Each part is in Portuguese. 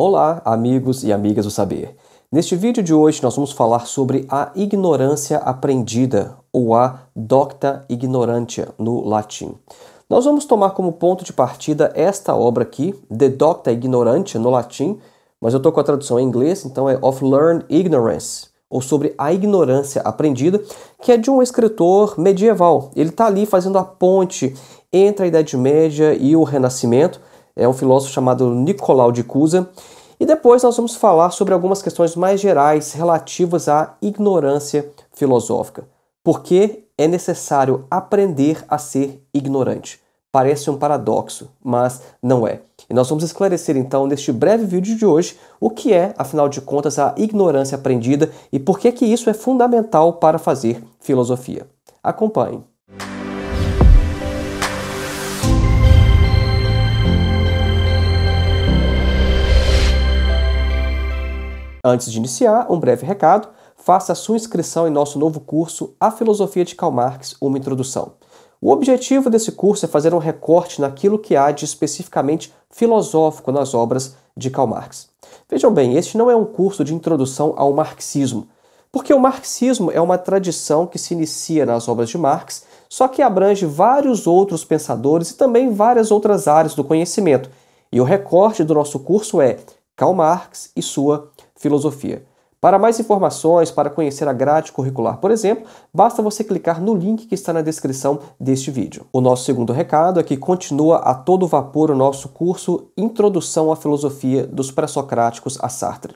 Olá, amigos e amigas do saber. Neste vídeo de hoje nós vamos falar sobre a ignorância aprendida ou a docta ignorantia no latim. Nós vamos tomar como ponto de partida esta obra aqui, De Docta Ignorantia no latim, mas eu estou com a tradução em inglês, então é Of Learned Ignorance, ou sobre a ignorância aprendida, que é de um escritor medieval. Ele está ali fazendo a ponte entre a Idade Média e o Renascimento, é um filósofo chamado Nicolau de Cusa. E depois nós vamos falar sobre algumas questões mais gerais relativas à ignorância filosófica. Por que é necessário aprender a ser ignorante? Parece um paradoxo, mas não é. E nós vamos esclarecer então neste breve vídeo de hoje o que é, afinal de contas, a ignorância aprendida e por que que isso é fundamental para fazer filosofia. Acompanhe. Antes de iniciar, um breve recado: faça a sua inscrição em nosso novo curso A Filosofia de Karl Marx Uma Introdução. O objetivo desse curso é fazer um recorte naquilo que há de especificamente filosófico nas obras de Karl Marx. Vejam bem, este não é um curso de introdução ao marxismo, porque o marxismo é uma tradição que se inicia nas obras de Marx, só que abrange vários outros pensadores e também várias outras áreas do conhecimento. E o recorte do nosso curso é Karl Marx e sua Filosofia. Para mais informações, para conhecer a grade curricular, por exemplo, basta você clicar no link que está na descrição deste vídeo. O nosso segundo recado é que continua a todo vapor o nosso curso Introdução à Filosofia dos Pré-Socráticos a Sartre.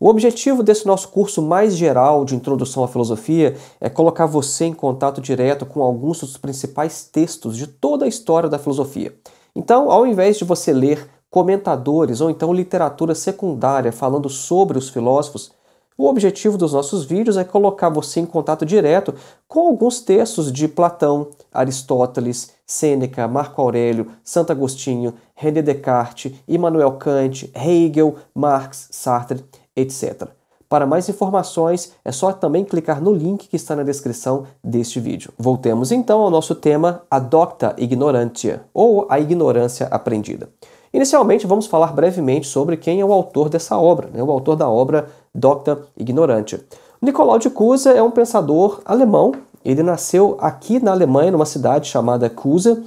O objetivo desse nosso curso mais geral de introdução à filosofia é colocar você em contato direto com alguns dos principais textos de toda a história da filosofia. Então, ao invés de você ler comentadores ou então literatura secundária falando sobre os filósofos, o objetivo dos nossos vídeos é colocar você em contato direto com alguns textos de Platão, Aristóteles, Sêneca, Marco Aurélio, Santo Agostinho, René Descartes, Immanuel Kant, Hegel, Marx, Sartre, etc. Para mais informações, é só também clicar no link que está na descrição deste vídeo. Voltemos então ao nosso tema a docta Ignorantia, ou a ignorância aprendida. Inicialmente, vamos falar brevemente sobre quem é o autor dessa obra, né? o autor da obra Docta Ignorante. Nicolau de Cusa é um pensador alemão, ele nasceu aqui na Alemanha, numa cidade chamada Cusa,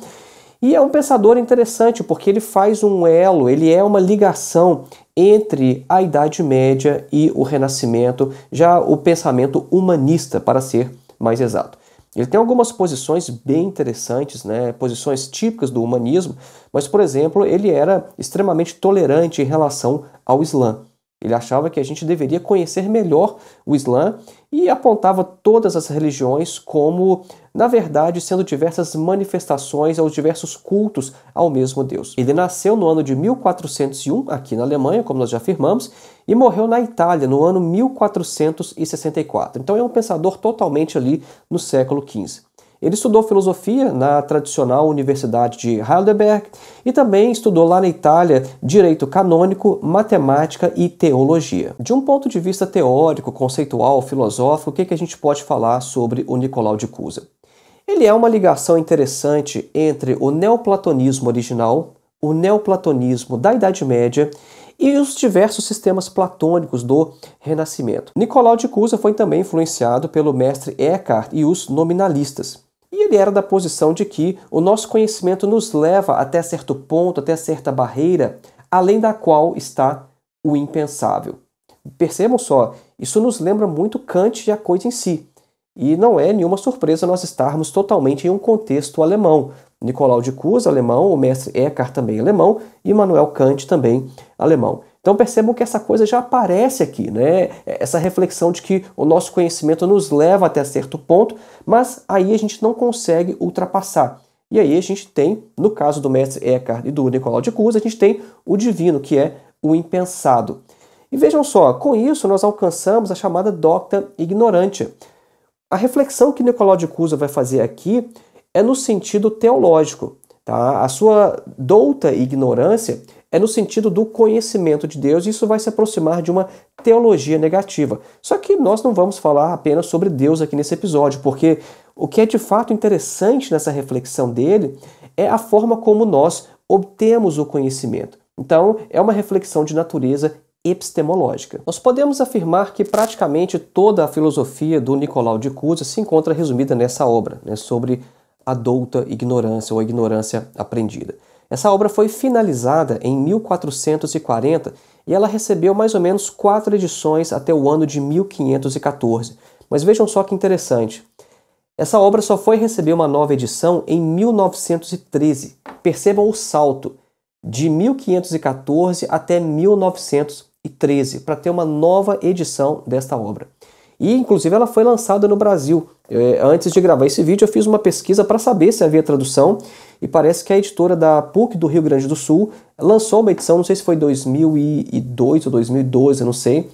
e é um pensador interessante porque ele faz um elo, ele é uma ligação entre a Idade Média e o Renascimento, já o pensamento humanista, para ser mais exato. Ele tem algumas posições bem interessantes, né? posições típicas do humanismo, mas, por exemplo, ele era extremamente tolerante em relação ao Islã. Ele achava que a gente deveria conhecer melhor o Islã e apontava todas as religiões como, na verdade, sendo diversas manifestações aos diversos cultos ao mesmo Deus. Ele nasceu no ano de 1401, aqui na Alemanha, como nós já afirmamos, e morreu na Itália no ano 1464. Então é um pensador totalmente ali no século XV. Ele estudou filosofia na tradicional Universidade de Heidelberg e também estudou lá na Itália direito canônico, matemática e teologia. De um ponto de vista teórico, conceitual, filosófico, o que, que a gente pode falar sobre o Nicolau de Cusa? Ele é uma ligação interessante entre o neoplatonismo original, o neoplatonismo da Idade Média e os diversos sistemas platônicos do Renascimento. Nicolau de Cusa foi também influenciado pelo mestre Eckhart e os nominalistas. E ele era da posição de que o nosso conhecimento nos leva até certo ponto, até certa barreira, além da qual está o impensável. Percebam só, isso nos lembra muito Kant e a coisa em si. E não é nenhuma surpresa nós estarmos totalmente em um contexto alemão, Nicolau de Cusa, alemão, o mestre Eckhart também alemão e Manuel Kant também alemão. Então percebam que essa coisa já aparece aqui, né? Essa reflexão de que o nosso conhecimento nos leva até certo ponto, mas aí a gente não consegue ultrapassar. E aí a gente tem, no caso do mestre Eckhart e do Nicolau de Cusa, a gente tem o divino, que é o impensado. E vejam só, com isso nós alcançamos a chamada docta ignorante. A reflexão que Nicolau de Cusa vai fazer aqui é no sentido teológico. Tá? A sua douta ignorância é no sentido do conhecimento de Deus, e isso vai se aproximar de uma teologia negativa. Só que nós não vamos falar apenas sobre Deus aqui nesse episódio, porque o que é de fato interessante nessa reflexão dele é a forma como nós obtemos o conhecimento. Então, é uma reflexão de natureza epistemológica. Nós podemos afirmar que praticamente toda a filosofia do Nicolau de Cusa se encontra resumida nessa obra, né, sobre adulta ignorância ou ignorância aprendida. Essa obra foi finalizada em 1440 e ela recebeu mais ou menos quatro edições até o ano de 1514. Mas vejam só que interessante. Essa obra só foi receber uma nova edição em 1913. Percebam o salto de 1514 até 1913 para ter uma nova edição desta obra. E inclusive ela foi lançada no Brasil. Eu, eh, antes de gravar esse vídeo, eu fiz uma pesquisa para saber se havia tradução e parece que a editora da PUC do Rio Grande do Sul lançou uma edição, não sei se foi 2002 ou 2012, não sei,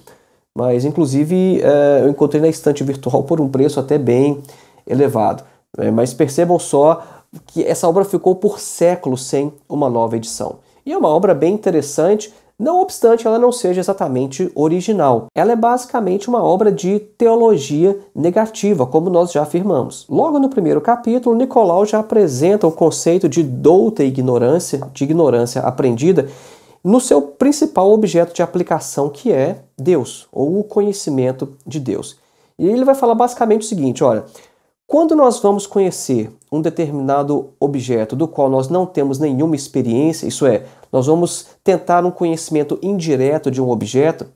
mas inclusive eh, eu encontrei na estante virtual por um preço até bem elevado. É, mas percebam só que essa obra ficou por séculos sem uma nova edição. E é uma obra bem interessante, não obstante ela não seja exatamente original, ela é basicamente uma obra de teologia negativa, como nós já afirmamos. Logo no primeiro capítulo, Nicolau já apresenta o conceito de douta ignorância, de ignorância aprendida, no seu principal objeto de aplicação, que é Deus, ou o conhecimento de Deus. E ele vai falar basicamente o seguinte: olha, quando nós vamos conhecer um determinado objeto do qual nós não temos nenhuma experiência, isso é, nós vamos tentar um conhecimento indireto de um objeto,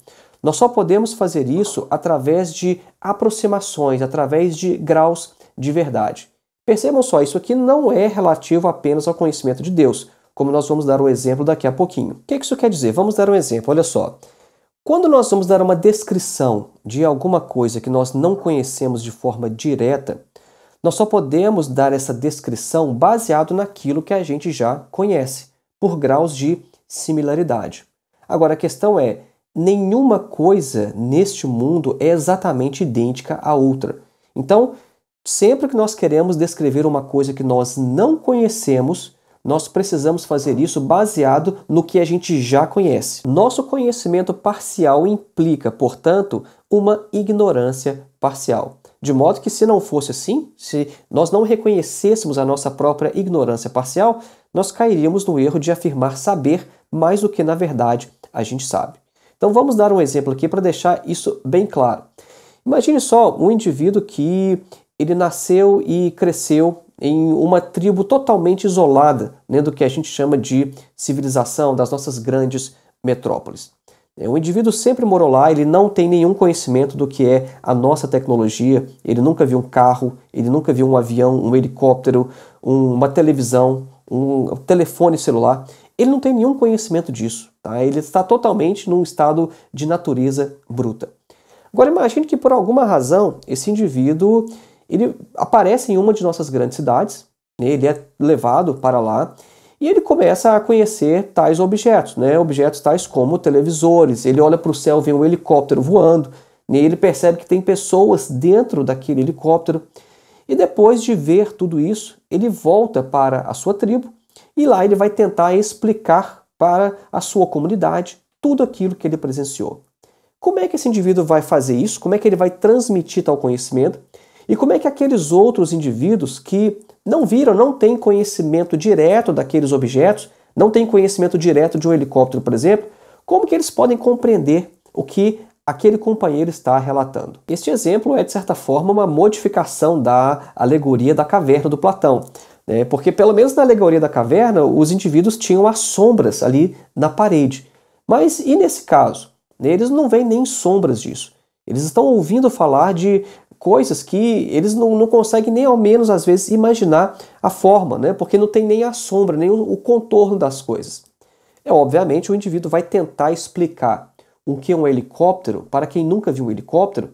nós só podemos fazer isso através de aproximações, através de graus de verdade. Percebam só, isso aqui não é relativo apenas ao conhecimento de Deus, como nós vamos dar um exemplo daqui a pouquinho. O é que isso quer dizer? Vamos dar um exemplo, olha só. Quando nós vamos dar uma descrição de alguma coisa que nós não conhecemos de forma direta, nós só podemos dar essa descrição baseado naquilo que a gente já conhece por graus de similaridade. Agora a questão é: nenhuma coisa neste mundo é exatamente idêntica à outra. Então, sempre que nós queremos descrever uma coisa que nós não conhecemos, nós precisamos fazer isso baseado no que a gente já conhece. Nosso conhecimento parcial implica, portanto, uma ignorância parcial. De modo que, se não fosse assim, se nós não reconhecêssemos a nossa própria ignorância parcial, nós cairíamos no erro de afirmar saber mais do que, na verdade, a gente sabe. Então vamos dar um exemplo aqui para deixar isso bem claro. Imagine só um indivíduo que ele nasceu e cresceu em uma tribo totalmente isolada né, do que a gente chama de civilização, das nossas grandes metrópoles. É, o indivíduo sempre morou lá, ele não tem nenhum conhecimento do que é a nossa tecnologia, ele nunca viu um carro, ele nunca viu um avião, um helicóptero, um, uma televisão, um, telefone celular. Ele não tem nenhum conhecimento disso, tá? ele está totalmente num estado de natureza bruta. Agora imagine que por alguma razão esse indivíduo ele aparece em uma de nossas grandes cidades, né? ele é levado para lá e ele começa a conhecer tais objetos, né? objetos tais como televisores. Ele olha para o céu, vê um helicóptero voando, e ele percebe que tem pessoas dentro daquele helicóptero. E depois de ver tudo isso, ele volta para a sua tribo e lá ele vai tentar explicar para a sua comunidade tudo aquilo que ele presenciou. Como é que esse indivíduo vai fazer isso? Como é que ele vai transmitir tal conhecimento? E como é que aqueles outros indivíduos que não viram, não têm conhecimento direto daqueles objetos, não têm conhecimento direto de um helicóptero, por exemplo, como que eles podem compreender o que aquele companheiro está relatando. Este exemplo é, de certa forma, uma modificação da alegoria da caverna do Platão. Né? Porque, pelo menos na alegoria da caverna, os indivíduos tinham as sombras ali na parede. Mas e nesse caso? Eles não veem nem sombras disso. Eles estão ouvindo falar de coisas que eles não, não conseguem nem ao menos às vezes imaginar a forma, né? porque não tem nem a sombra, nem o, o contorno das coisas. É obviamente o indivíduo vai tentar explicar o que é um helicóptero para quem nunca viu um helicóptero,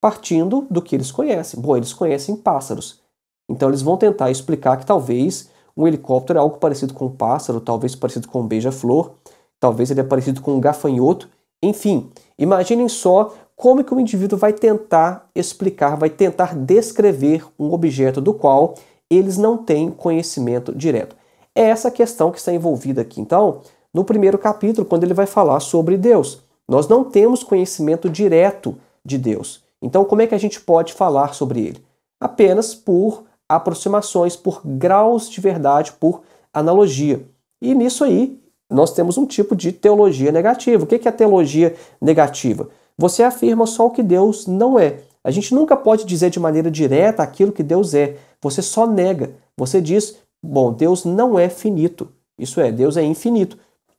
partindo do que eles conhecem. Bom, eles conhecem pássaros, então eles vão tentar explicar que talvez um helicóptero é algo parecido com um pássaro, talvez parecido com um beija-flor, talvez ele é parecido com um gafanhoto enfim, imaginem só como que o indivíduo vai tentar explicar, vai tentar descrever um objeto do qual eles não têm conhecimento direto. É essa questão que está envolvida aqui, então, no primeiro capítulo, quando ele vai falar sobre Deus. Nós não temos conhecimento direto de Deus. Então, como é que a gente pode falar sobre ele? Apenas por aproximações, por graus de verdade, por analogia. E nisso aí, nós temos um tipo de teologia negativa. O que é a teologia negativa? Você afirma só o que Deus não é. A gente nunca pode dizer de maneira direta aquilo que Deus é. Você só nega. Você diz, bom, Deus não é finito. Isso é, Deus é infinito.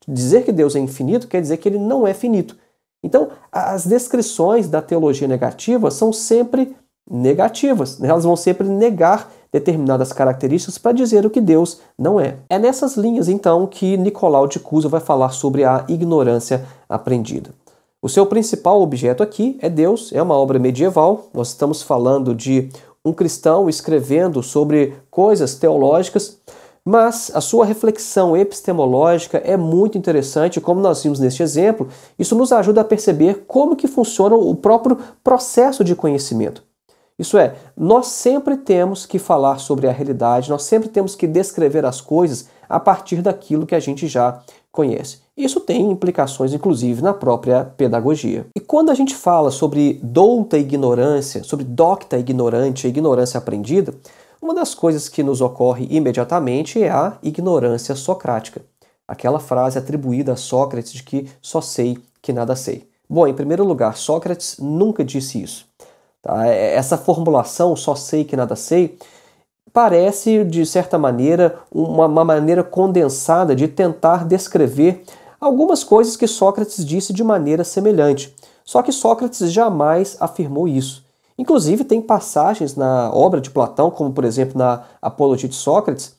Dizer que Deus é infinito quer dizer que ele não é finito. Então, as descrições da teologia negativa são sempre negativas. Né? Elas vão sempre negar determinadas características para dizer o que Deus não é. É nessas linhas, então, que Nicolau de Cusa vai falar sobre a ignorância aprendida. O seu principal objeto aqui é Deus, é uma obra medieval. Nós estamos falando de um cristão escrevendo sobre coisas teológicas, mas a sua reflexão epistemológica é muito interessante, como nós vimos neste exemplo. Isso nos ajuda a perceber como que funciona o próprio processo de conhecimento. Isso é, nós sempre temos que falar sobre a realidade, nós sempre temos que descrever as coisas a partir daquilo que a gente já conhece. Isso tem implicações, inclusive, na própria pedagogia. E quando a gente fala sobre douta ignorância, sobre docta ignorante, ignorância aprendida, uma das coisas que nos ocorre imediatamente é a ignorância socrática. Aquela frase atribuída a Sócrates de que só sei que nada sei. Bom, em primeiro lugar, Sócrates nunca disse isso. Tá? É, é, essa formulação, só sei que nada sei, parece, de certa maneira, uma, uma maneira condensada de tentar descrever algumas coisas que Sócrates disse de maneira semelhante. Só que Sócrates jamais afirmou isso. Inclusive, tem passagens na obra de Platão, como por exemplo na Apologia de Sócrates,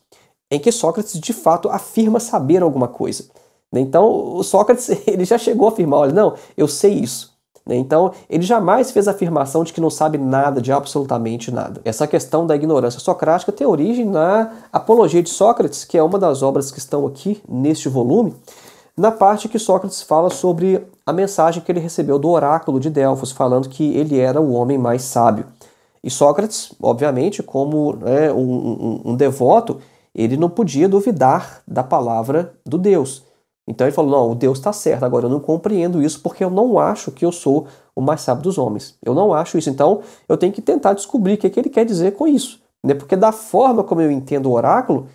em que Sócrates de fato afirma saber alguma coisa. Então, o Sócrates ele já chegou a afirmar: olha, não, eu sei isso. Né? Então, ele jamais fez a afirmação de que não sabe nada, de absolutamente nada. Essa questão da ignorância socrática tem origem na Apologia de Sócrates, que é uma das obras que estão aqui neste volume, na parte que Sócrates fala sobre a mensagem que ele recebeu do oráculo de Delfos, falando que ele era o homem mais sábio. E Sócrates, obviamente, como né, um, um, um devoto, ele não podia duvidar da palavra do Deus. Então ele falou: não, o Deus está certo, agora eu não compreendo isso porque eu não acho que eu sou o mais sábio dos homens. Eu não acho isso. Então eu tenho que tentar descobrir o que, é que ele quer dizer com isso. Né? Porque da forma como eu entendo o oráculo,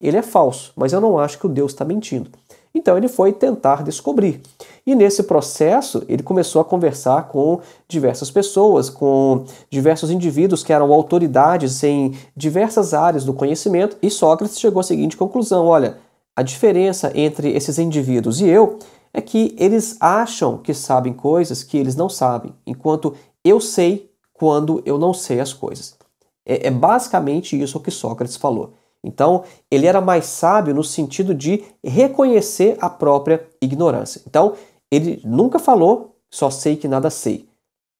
ele é falso, mas eu não acho que o Deus está mentindo. Então ele foi tentar descobrir. E nesse processo, ele começou a conversar com diversas pessoas, com diversos indivíduos que eram autoridades em diversas áreas do conhecimento, e Sócrates chegou à seguinte conclusão: olha, a diferença entre esses indivíduos e eu é que eles acham que sabem coisas que eles não sabem, enquanto eu sei quando eu não sei as coisas. É, é basicamente isso que Sócrates falou. Então, ele era mais sábio no sentido de reconhecer a própria ignorância. Então, ele nunca falou só sei que nada sei.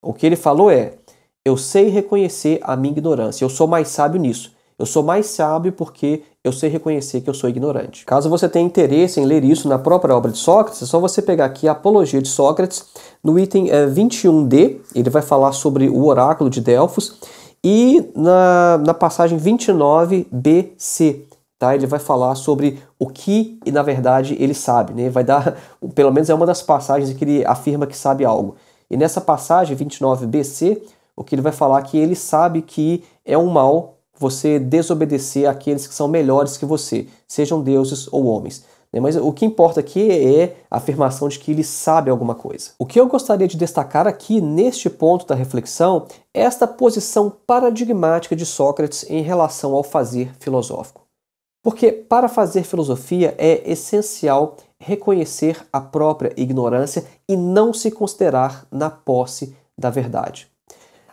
O que ele falou é: eu sei reconhecer a minha ignorância, eu sou mais sábio nisso. Eu sou mais sábio porque eu sei reconhecer que eu sou ignorante. Caso você tenha interesse em ler isso na própria obra de Sócrates, é só você pegar aqui a Apologia de Sócrates, no item é, eh, 21d, ele vai falar sobre o oráculo de Delfos, e na, na passagem 29bc, tá? Ele vai falar sobre o que na verdade ele sabe, né? Vai dar, pelo menos é uma das passagens que ele afirma que sabe algo. E nessa passagem 29 BC, o que ele vai falar é que ele sabe que é um mal você desobedecer àqueles que são melhores que você, sejam deuses ou homens. Né? Mas o que importa aqui é a afirmação de que ele sabe alguma coisa. O que eu gostaria de destacar aqui neste ponto da reflexão é esta posição paradigmática de Sócrates em relação ao fazer filosófico. Porque para fazer filosofia é essencial reconhecer a própria ignorância e não se considerar na posse da verdade.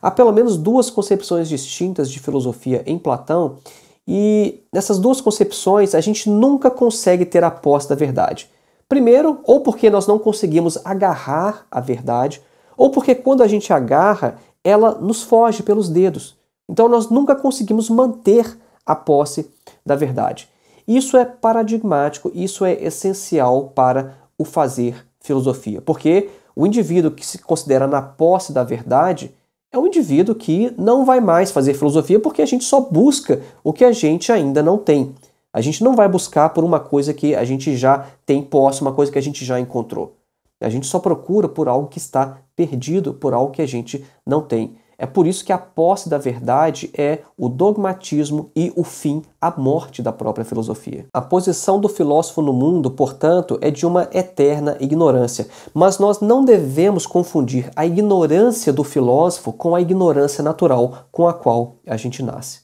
Há pelo menos duas concepções distintas de filosofia em Platão, e nessas duas concepções a gente nunca consegue ter a posse da verdade. Primeiro, ou porque nós não conseguimos agarrar a verdade, ou porque quando a gente agarra, ela nos foge pelos dedos. Então nós nunca conseguimos manter a posse da verdade. Isso é paradigmático, isso é essencial para o fazer filosofia, porque o indivíduo que se considera na posse da verdade, é um indivíduo que não vai mais fazer filosofia porque a gente só busca o que a gente ainda não tem. A gente não vai buscar por uma coisa que a gente já tem posse, uma coisa que a gente já encontrou. A gente só procura por algo que está perdido, por algo que a gente não tem. É por isso que a posse da verdade é o dogmatismo e o fim, a morte da própria filosofia. A posição do filósofo no mundo, portanto, é de uma eterna ignorância. Mas nós não devemos confundir a ignorância do filósofo com a ignorância natural com a qual a gente nasce.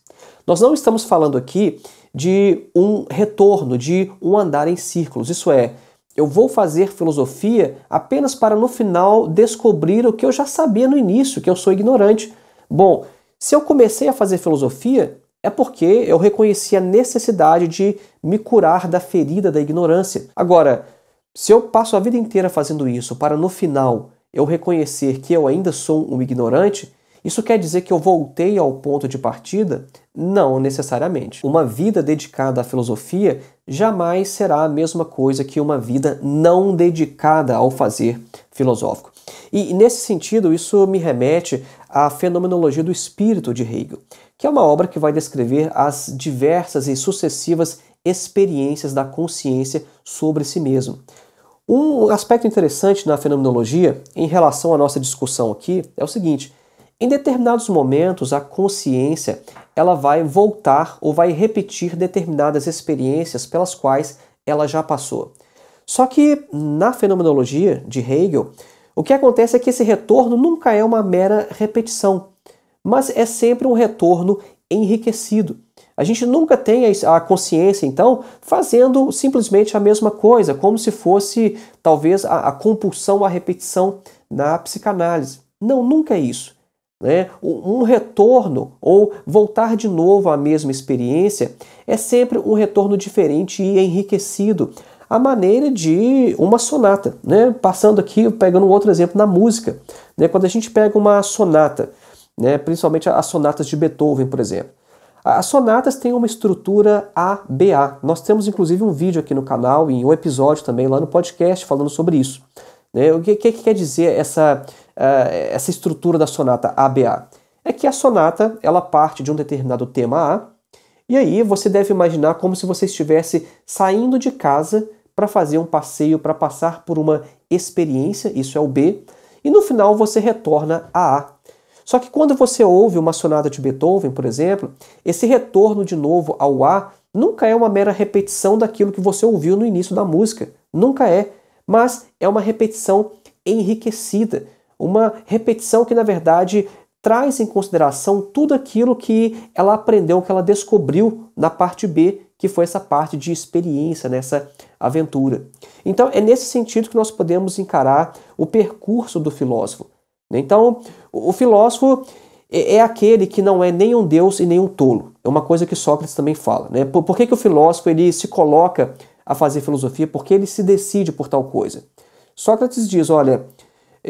Nós não estamos falando aqui de um retorno, de um andar em círculos. Isso é, eu vou fazer filosofia apenas para no final descobrir o que eu já sabia no início, que eu sou ignorante. Bom, se eu comecei a fazer filosofia, é porque eu reconheci a necessidade de me curar da ferida da ignorância. Agora, se eu passo a vida inteira fazendo isso para no final eu reconhecer que eu ainda sou um ignorante, isso quer dizer que eu voltei ao ponto de partida? Não necessariamente. Uma vida dedicada à filosofia jamais será a mesma coisa que uma vida não dedicada ao fazer filosófico. E nesse sentido, isso me remete à Fenomenologia do Espírito de Hegel, que é uma obra que vai descrever as diversas e sucessivas experiências da consciência sobre si mesmo. Um aspecto interessante na fenomenologia em relação à nossa discussão aqui é o seguinte: em determinados momentos, a consciência ela vai voltar ou vai repetir determinadas experiências pelas quais ela já passou. Só que na fenomenologia de Hegel, o que acontece é que esse retorno nunca é uma mera repetição, mas é sempre um retorno enriquecido. A gente nunca tem a consciência, então, fazendo simplesmente a mesma coisa, como se fosse talvez a, compulsão à repetição na psicanálise. Não, nunca é isso. Né? Um retorno ou voltar de novo à mesma experiência é sempre um retorno diferente e enriquecido, a maneira de uma sonata. Né? Passando aqui, pegando outro exemplo na música. Né? Quando a gente pega uma sonata, né? principalmente as sonatas de Beethoven, por exemplo. As sonatas têm uma estrutura ABA. Nós temos inclusive um vídeo aqui no canal e um episódio também lá no podcast falando sobre isso. Né? O que, que, que quer dizer essa eh, essa estrutura da sonata ABA? É que a sonata ela parte de um determinado tema A, e aí você deve imaginar como se você estivesse saindo de casa para fazer um passeio, para passar por uma experiência, isso é o B, e no final você retorna a A. Só que quando você ouve uma sonata de Beethoven, por exemplo, esse retorno de novo ao A nunca é uma mera repetição daquilo que você ouviu no início da música, nunca é, mas é uma repetição enriquecida, uma repetição que na verdade traz em consideração tudo aquilo que ela aprendeu, que ela descobriu na parte B, que foi essa parte de experiência nessa aventura. Então é nesse sentido que nós podemos encarar o percurso do filósofo. Né? Então o filósofo é, é aquele que não é nem um deus e nem um tolo. É uma coisa que Sócrates também fala. Né? Por, por que, que o filósofo ele se coloca a fazer filosofia? Porque ele se decide por tal coisa. Sócrates diz: olha,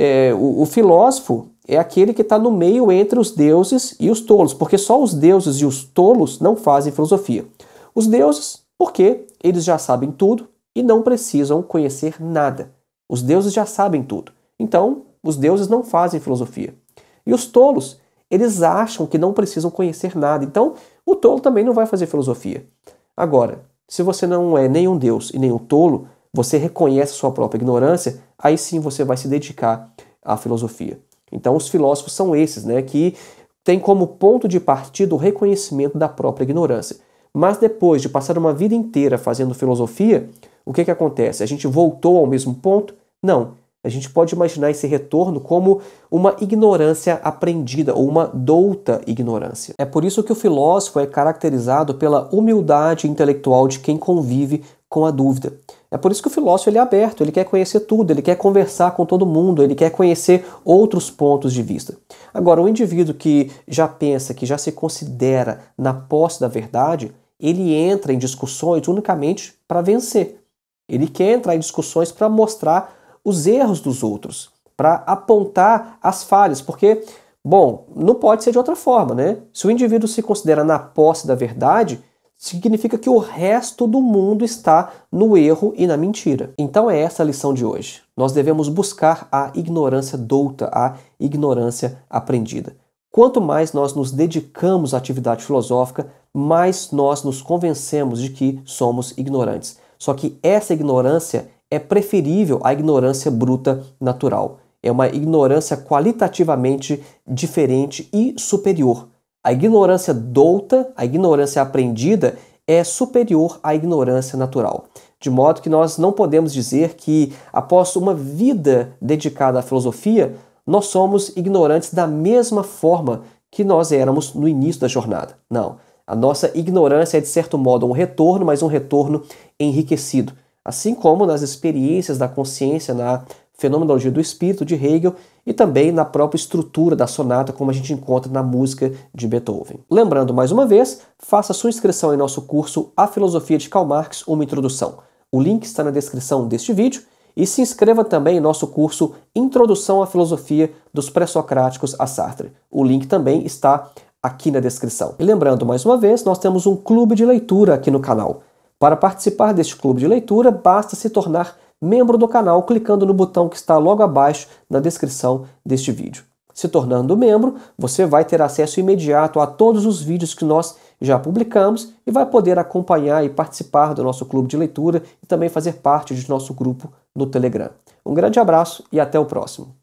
é, o, o filósofo é aquele que está no meio entre os deuses e os tolos, porque só os deuses e os tolos não fazem filosofia. Os deuses, porque eles já sabem tudo e não precisam conhecer nada. Os deuses já sabem tudo. Então, os deuses não fazem filosofia. E os tolos, eles acham que não precisam conhecer nada. Então, o tolo também não vai fazer filosofia. Agora, se você não é nenhum deus e nenhum tolo, você reconhece sua própria ignorância, aí sim você vai se dedicar à filosofia. Então, os filósofos são esses, né, que têm como ponto de partida o reconhecimento da própria ignorância. Mas depois de passar uma vida inteira fazendo filosofia, o que, que acontece? A gente voltou ao mesmo ponto? Não. A gente pode imaginar esse retorno como uma ignorância aprendida ou uma douta ignorância. É por isso que o filósofo é caracterizado pela humildade intelectual de quem convive com a dúvida. É por isso que o filósofo ele é aberto, ele quer conhecer tudo, ele quer conversar com todo mundo, ele quer conhecer outros pontos de vista. Agora, o indivíduo que já pensa, que já se considera na posse da verdade, ele entra em discussões unicamente para vencer. Ele quer entrar em discussões para mostrar os erros dos outros, para apontar as falhas, porque, bom, não pode ser de outra forma, né? Se o indivíduo se considera na posse da verdade, significa que o resto do mundo está no erro e na mentira. Então é essa a lição de hoje. Nós devemos buscar a ignorância douta, a ignorância aprendida. Quanto mais nós nos dedicamos à atividade filosófica, mais nós nos convencemos de que somos ignorantes. Só que essa ignorância é preferível à ignorância bruta natural. É uma ignorância qualitativamente diferente e superior a ignorância douta, a ignorância aprendida, é superior à ignorância natural. De modo que nós não podemos dizer que, após uma vida dedicada à filosofia, nós somos ignorantes da mesma forma que nós éramos no início da jornada. Não. A nossa ignorância é, de certo modo, um retorno, mas um retorno enriquecido. Assim como nas experiências da consciência na Fenomenologia do Espírito, de Hegel, e também na própria estrutura da sonata, como a gente encontra na música de Beethoven. Lembrando mais uma vez, faça sua inscrição em nosso curso A Filosofia de Karl Marx, uma introdução. O link está na descrição deste vídeo e se inscreva também em nosso curso Introdução à Filosofia dos Pré-Socráticos a Sartre. O link também está aqui na descrição. E lembrando mais uma vez, nós temos um clube de leitura aqui no canal. Para participar deste clube de leitura, basta se tornar membro do canal clicando no botão que está logo abaixo na descrição deste vídeo. Se tornando membro, você vai ter acesso imediato a todos os vídeos que nós já publicamos e vai poder acompanhar e participar do nosso clube de leitura e também fazer parte de nosso grupo no Telegram. Um grande abraço e até o próximo.